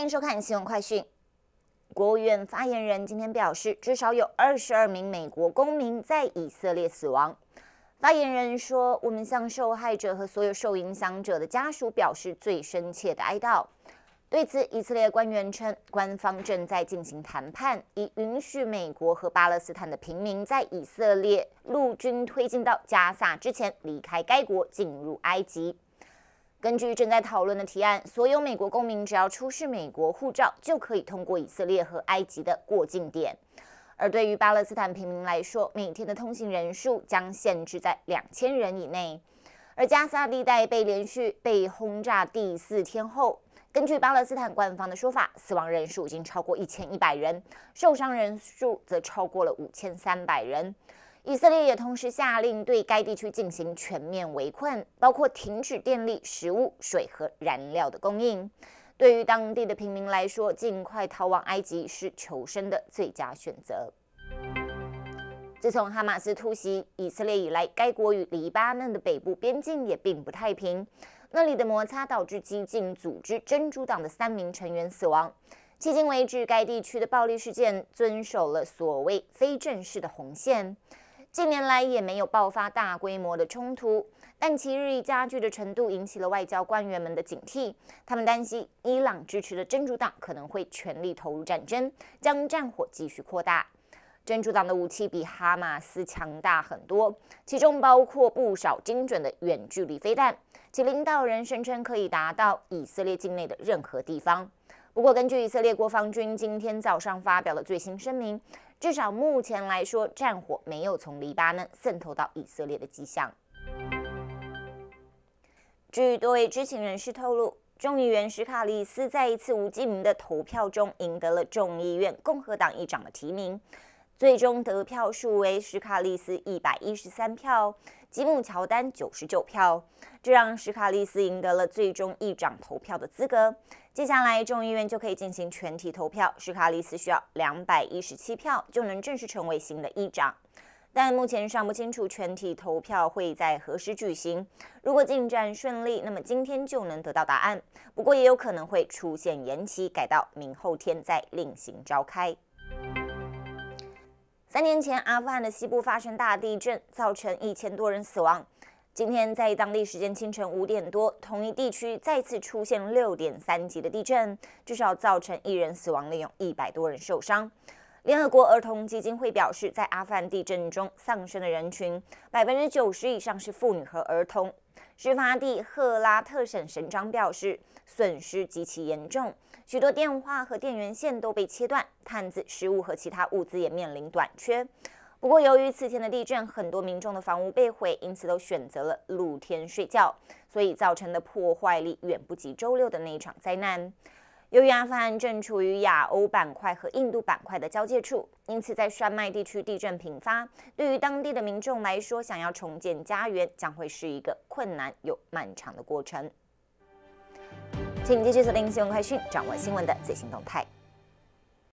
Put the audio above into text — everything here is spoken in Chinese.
欢迎收看《新闻快讯》。国务院发言人今天表示，至少有二十二名美国公民在以色列死亡。发言人说：“我们向受害者和所有受影响者的家属表示最深切的哀悼。”对此，以色列官员称，官方正在进行谈判，以允许美国和巴勒斯坦的平民在以色列陆军推进到加萨之前离开该国，进入埃及。根据正在讨论的提案，所有美国公民只要出示美国护照，就可以通过以色列和埃及的过境点。而对于巴勒斯坦平民来说，每天的通行人数将限制在两千人以内。而加沙地带被连续被轰炸第四天后，根据巴勒斯坦官方的说法，死亡人数已经超过一千一百人，受伤人数则超过了五千三百人。以色列也同时下令对该地区进行全面围困，包括停止电力、食物、水和燃料的供应。对于当地的平民来说，尽快逃往埃及是求生的最佳选择。自从哈马斯突袭以色列以来，该国与黎巴嫩的北部边境也并不太平。那里的摩擦导致激进组织“珍珠党的”三名成员死亡。迄今为止，该地区的暴力事件遵守了所谓非正式的红线。近年来也没有爆发大规模的冲突，但其日益加剧的程度引起了外交官员们的警惕。他们担心伊朗支持的真主党可能会全力投入战争，将战火继续扩大。真主党的武器比哈马斯强大很多，其中包括不少精准的远距离飞弹。其领导人声称可以达到以色列境内的任何地方。不过，根据以色列国防军今天早上发表的最新声明，至少目前来说，战火没有从黎巴嫩渗透到以色列的迹象。据多位知情人士透露，众议员史卡利斯在一次无记名的投票中赢得了众议院共和党议长的提名，最终得票数为史卡利斯一百一十三票。吉姆·乔丹九十九票，这让史卡利斯赢得了最终议长投票的资格。接下来众议院就可以进行全体投票，史卡利斯需要两百一十七票就能正式成为新的议长。但目前尚不清楚全体投票会在何时举行。如果进展顺利，那么今天就能得到答案。不过也有可能会出现延期，改到明后天再另行召开。三年前，阿富汗的西部发生大地震，造成一千多人死亡。今天，在当地时间清晨五点多，同一地区再次出现六点三级的地震，至少造成一人死亡，另有一百多人受伤。联合国儿童基金会表示，在阿富汗地震中丧生的人群百分之九十以上是妇女和儿童。事发地赫拉特省省长表示，损失极其严重，许多电话和电源线都被切断，探子、食物和其他物资也面临短缺。不过，由于此前的地震，很多民众的房屋被毁，因此都选择了露天睡觉，所以造成的破坏力远不及周六的那一场灾难。由于阿富汗正处于亚欧板块和印度板块的交界处，因此在山脉地区地震频发。对于当地的民众来说，想要重建家园将会是一个困难又漫长的过程。请继续锁定《新闻快讯》，掌握新闻的最新动态。